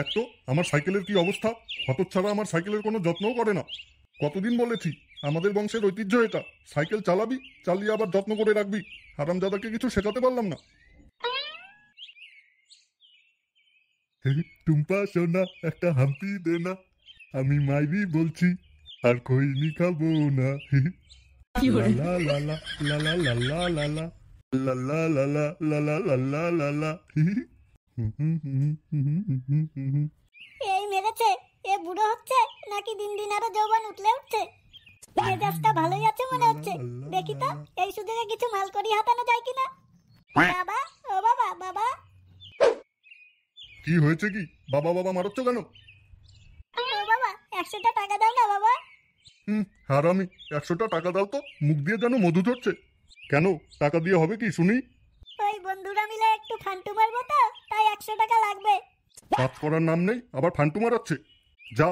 দেখ তো আমার সাইকেলের কি অবস্থা হতর ছাড়া আমার সাইকেলের কোনো যত্নও করে না কতদিন বলেছি আমাদের বংশের ঐতিহ্য এটা সাইকেল চালাবি চালিয়ে আবার যত্ন করে রাখবি হারামজাদাকে কিছু শেখাতে পারলাম না টুম্পা সোনা একটা হাম্পি দে না আমি মাইবি বলছি আর খৈনি খাবো না লালা লালা লালা লালা লালা লালা লালা লালা লালা এই মেরেছে এ বুড়ো হচ্ছে নাকি দিন দিন আরো যৌবন উঠলে উঠছে মেজাজটা ভালোই আছে মনে হচ্ছে দেখি তো এই সুযোগে কিছু মাল করি হাতানো যায় কিনা বাবা ও বাবা বাবা কি হয়েছে কি বাবা বাবা মারছো কেন ও বাবা একশোটা টাকা দাও না বাবা হুম হারামি একশোটা টাকা দাও তো মুখ দিয়ে যেন মধু ধরছে কেন টাকা দিয়ে হবে কি শুনি বন্ধুরা মিলে একটু ফান্টু মারবো তো তাই একশো টাকা লাগবে কাজ করার নাম নেই আবার ফান্টু মারাচ্ছে যা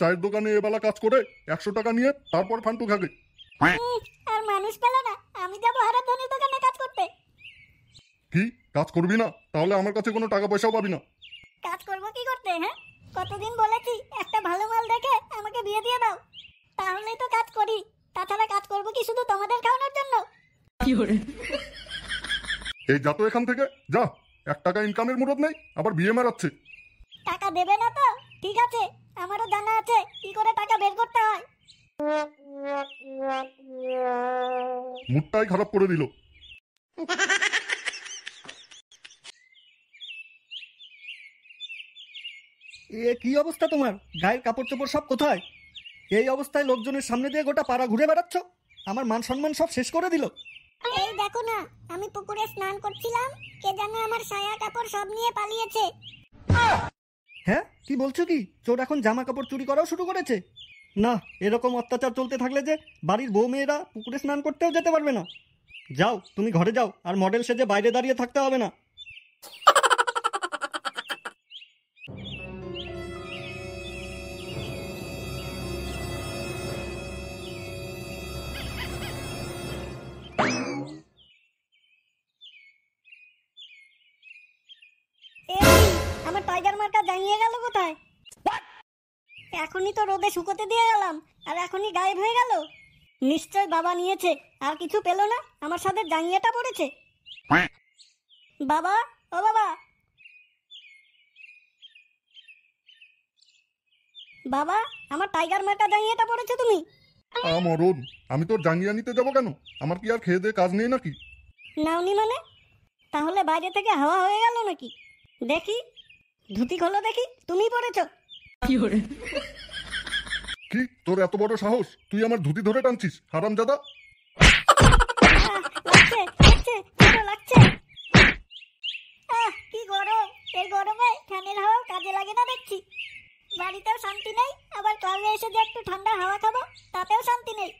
চায়ের দোকানে এবেলা কাজ করে একশো টাকা নিয়ে তারপর ফান্টু খাবে আর মানুষ পেল না আমি যাব দোকানে কাজ করতে কি কাজ করবি না তাহলে আমার কাছে কোনো টাকা পয়সাও পাবি না কাজ করব কি করতে হ্যাঁ কতদিন বলেছি একটা ভালো মাল দেখে আমাকে বিয়ে দিয়ে দাও তাহলেই তো কাজ করি তাছাড়া কাজ করব কি শুধু তোমাদের খাওয়ানোর জন্য কি এই যা তো এখান থেকে যা এক টাকা ইনকামের মুরত নেই আবার বিয়ে মারাচ্ছে টাকা দেবে না তো ঠিক আছে আমারও জানা আছে কি করে টাকা বের করতে হয় মুডটাই খারাপ করে দিল এ কি অবস্থা তোমার গায়ের কাপড় চোপড় সব কোথায় এই অবস্থায় লোকজনের সামনে দিয়ে গোটা পাড়া ঘুরে বেড়াচ্ছ আমার মান সম্মান সব শেষ করে দিল এই দেখো না আমি পুকুরে স্নান করছিলাম কে জানে আমার সায়া কাপড় সব নিয়ে পালিয়েছে হ্যাঁ কি বলছো কি চোর এখন জামা কাপড় চুরি করাও শুরু করেছে না এরকম অত্যাচার চলতে থাকলে যে বাড়ির বউ মেয়েরা পুকুরে স্নান করতেও যেতে পারবে না যাও তুমি ঘরে যাও আর মডেল সেজে বাইরে দাঁড়িয়ে থাকতে হবে না টাইগার মার্কা জানিয়ে গেল কোথায় এখনই তো রোদে শুকোতে দিয়ে গেলাম আর এখনই গায়েব হয়ে গেল নিশ্চয় বাবা নিয়েছে আর কিছু পেলো না আমার সাথে জাঙ্গিয়াটা পড়েছে বাবা ও বাবা বাবা আমার টাইগার মার্কা জাঙ্গিয়াটা পড়েছে তুমি আমার রোদ আমি তো জাঙ্গিয়া নিতে যাব কেন আমার কি আর খেয়ে দিয়ে কাজ নেই নাকি নাওনি মানে তাহলে বাইরে থেকে হাওয়া হয়ে গেল নাকি দেখি ধুতি খোলো দেখি তুমি পড়েছো কি কি তোর এত বড় সাহস তুই আমার ধুতি ধরে টানছিস হারাম দাদা আহ, কি গরম হাওয়া কাজে লাগে না দেখছি বাড়িতেও শান্তি নেই আবার এসে যে একটু ঠান্ডা হাওয়া খাবো তাতেও শান্তি নেই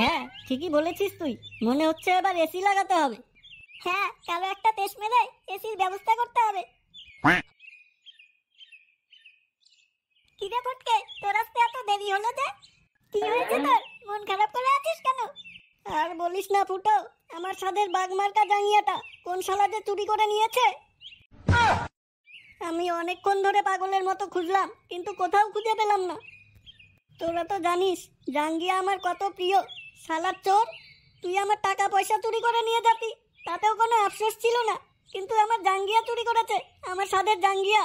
হ্যাঁ ঠিকই বলেছিস তুই মনে হচ্ছে এবার এসি লাগাতে হবে হ্যাঁ কালো একটা তেজ মেলে এসির ব্যবস্থা করতে হবে কি হয়েছে তোর মন খারাপ করে আছিস কেন আর বলিস না ফুটো আমার সাদের বাগমার্কা জাঙ্গিয়াটা কোন শালাতে চুরি করে নিয়েছে আমি অনেকক্ষণ ধরে পাগলের মতো খুঁজলাম কিন্তু কোথাও খুঁজে পেলাম না তোরা তো জানিস জাঙ্গিয়া আমার কত প্রিয় শালার চোর তুই আমার টাকা পয়সা চুরি করে নিয়ে যাবি তাতেও কোনো আফসোস ছিল না কিন্তু আমার জাঙ্গিয়া চুরি করেছে আমার সাদের জাঙ্গিয়া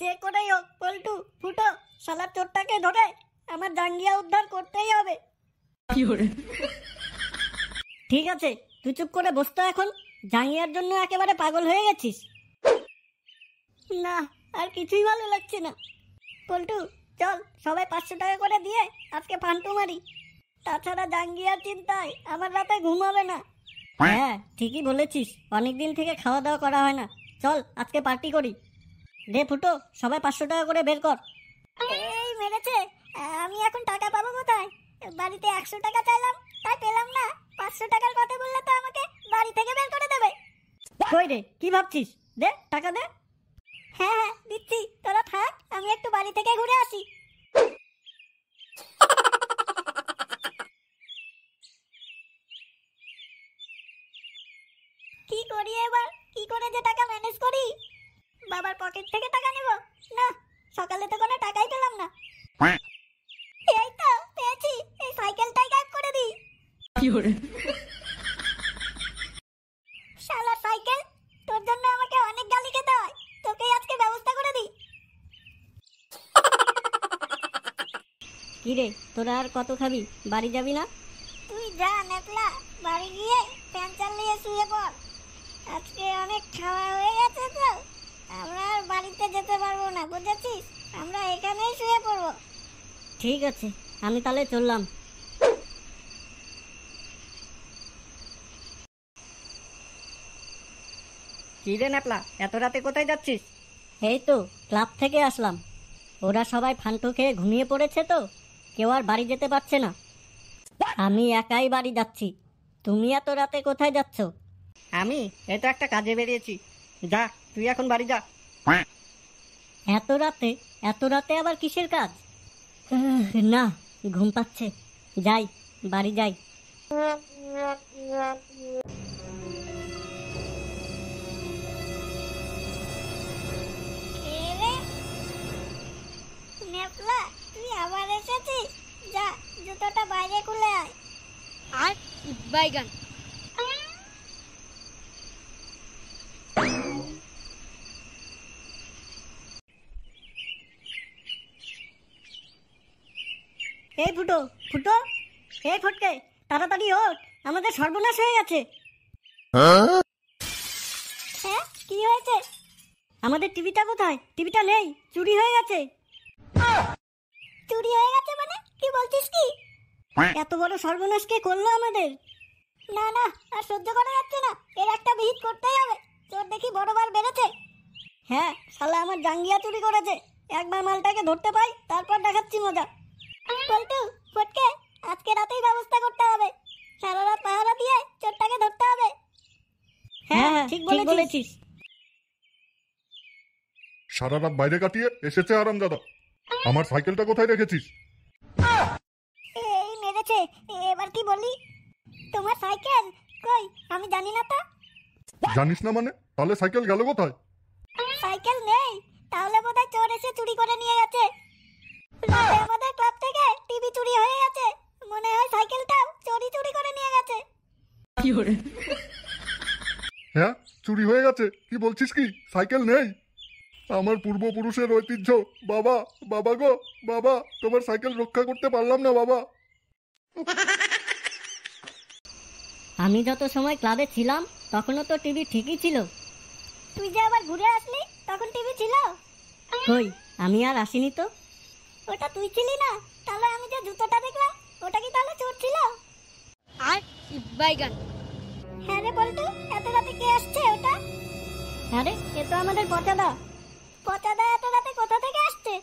যে করেই হোক পল্টু ফুটো শালার চোরটাকে ধরে আমার জাঙ্গিয়া উদ্ধার করতেই হবে ঠিক আছে তুই চুপ করে বসতো এখন জাঙ্গিয়ার জন্য একেবারে পাগল হয়ে গেছিস না আর কিছুই ভালো লাগছে না পল্টু চল সবাই পাঁচশো টাকা করে দিয়ে আজকে ফান্টু মারি তাছাড়া জাঙ্গিয়ার চিন্তায় আমার রাতে ঘুমাবে না হ্যাঁ ঠিকই বলেছিস অনেকদিন থেকে খাওয়া দাওয়া করা হয় না চল আজকে পার্টি করি রে ফুটো সবাই পাঁচশো টাকা করে বের কর এই মেরেছে আমি এখন টাকা পাবো কোথায় বাড়িতে একশো টাকা চাইলাম তাই পেলাম না পাঁচশো টাকার কথা বললে তো আমাকে বাড়ি থেকে বের করে দেবে কই রে কি ভাবছিস দে টাকা দে হ্যাঁ হ্যাঁ দিচ্ছি তোরা থাক আমি একটু বাড়ি থেকে ঘুরে আসি কি করি এবার কি করে যে টাকা ম্যানেজ করি বাবার পকেট থেকে টাকা নেব না সকালে তো কোনো টাকাই পেলাম না শালা সাইকেল তোর জন্য আমাকে অনেক গালি খেতে হয় আজকে ব্যবস্থা করে দিই তোরা আর কত খাবি বাড়ি যাবি না তুই যা নেপলা বাড়ি গিয়ে প্যান নিয়ে শুয়ে পড় আজকে অনেক খাওয়া হয়ে গেছে তো আমরা আর বাড়িতে যেতে পারবো না বুঝেছিস আমরা এখানেই শুয়ে পড়বো ঠিক আছে আমি তাহলে চললাম কি রে ন্যাপলা এত রাতে কোথায় যাচ্ছিস এই তো ক্লাব থেকে আসলাম ওরা সবাই ফান্টু খেয়ে ঘুমিয়ে পড়েছে তো কেউ আর বাড়ি যেতে পারছে না আমি একাই বাড়ি যাচ্ছি তুমি এত রাতে কোথায় যাচ্ছ আমি এই তো একটা কাজে বেরিয়েছি যা তুই এখন বাড়ি যা এত রাতে এত রাতে আবার কিসের কাজ না ঘুম পাচ্ছে যাই বাড়ি যাই ক্যাপলা তুই এসেছিস যা জুতোটা বাইরে খুলে আয় আর বাইগান এই ফুটো ফুটো এই ফুটকে তাড়াতাড়ি ওঠ আমাদের সর্বনাশ হয়ে গেছে হ্যাঁ কি হয়েছে আমাদের টিভিটা কোথায় টিভিটা নেই চুরি হয়ে গেছে চুরি হয়ে গেছে মানে কি বলছিস কি এত বড় সর্বনাশ কে করলো আমাদের না না আর সহ্য করা যাচ্ছে না এর একটা বিহিত করতেই হবে চোর দেখি বড়বার বেড়েছে হ্যাঁ শালা আমার জাঙ্গিয়া চুরি করেছে একবার মালটাকে ধরতে পাই তারপর দেখাচ্ছি মজা বলতু ফটকে আজকে রাতেই ব্যবস্থা করতে হবে সারা রাত পাহারা দিয়ে চোরটাকে ধরতে হবে হ্যাঁ, হ্যাঁ, হ্যাঁ ঠিক বলেছিস সারা রাত বাইরে কাটিয়ে এসেছে আরামদাদা আমার সাইকেলটা কোথায় রেখেছিস এই মেরেছে এবার কি বলি তোমার সাইকেল কই আমি জানি না তো জানিস না মানে তাহলে সাইকেল গেল কোথায় সাইকেল নেই তাহলে বোধহয় চোর এসে চুরি করে নিয়ে গেছে আমাদের ক্লাব থেকে টিভি চুরি হয়ে গেছে মনে হয় সাইকেলটাও চোরি চুরি করে নিয়ে গেছে কি হ্যাঁ চুরি হয়ে গেছে কি বলছিস কি সাইকেল নেই আমার পূর্বপুরুষের ঐতিহ্য বাবা বাবা গো বাবা তোমার সাইকেল রক্ষা করতে পারলাম না বাবা আমি যত সময় ক্লাবে ছিলাম তখনও তো টিভি ঠিকই ছিল তুই যে আবার ঘুরে আসলি তখন টিভি ছিল কই আমি আর আসিনি তো ওটা তুই ছিলি না তাহলে আমি যে জুতোটা দেখলাম ওটা কি তাহলে চোর ছিল আর বাইগান হ্যাঁ রে বলতো এত রাতে কে আসছে ওটা আরে এ তো আমাদের পচাদা পচাদা এত রাতে কোথা থেকে আসছে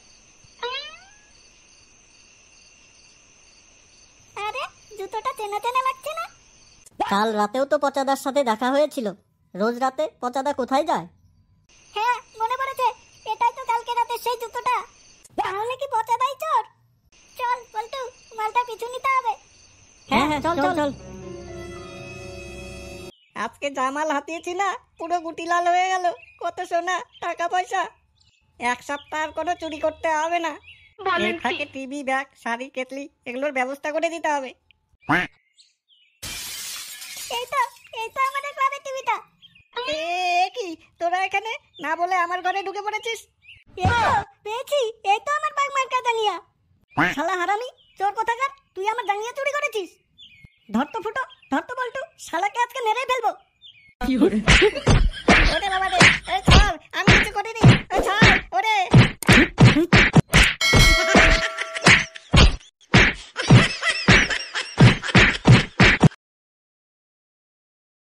আরে জুতোটা চেনা চেনা লাগছে না কাল রাতেও তো পচাদার সাথে দেখা হয়েছিল রোজ রাতে পচাদা কোথায় যায় হ্যাঁ মনে পড়েছে এটাই তো কালকে রাতে সেই জুতোটা তাহলে কি পচাদাই চোর চল বলটু মালটা পিছু নিতে হবে হ্যাঁ হ্যাঁ চল চল আজকে জামাল হাতিয়েছি না পুরো গুটি লাল হয়ে গেল কত সোনা টাকা পয়সা এক সপ্তাহ কোনো চুরি করতে হবে না থাকে টিভি ব্যাগ শাড়ি কেটলি এগুলোর ব্যবস্থা করে দিতে হবে তোরা এখানে না বলে আমার ঘরে ঢুকে পড়েছিস পেয়েছি এই তো আমার বাঘ মার্কা জাঙ্গিয়া শালা হারামি চোর কোথাকার তুই আমার জাঙ্গিয়া চুরি করেছিস ধর তো ফুটো ধর তো বল্টু শালাকে আজকে মেরে ফেলবো কি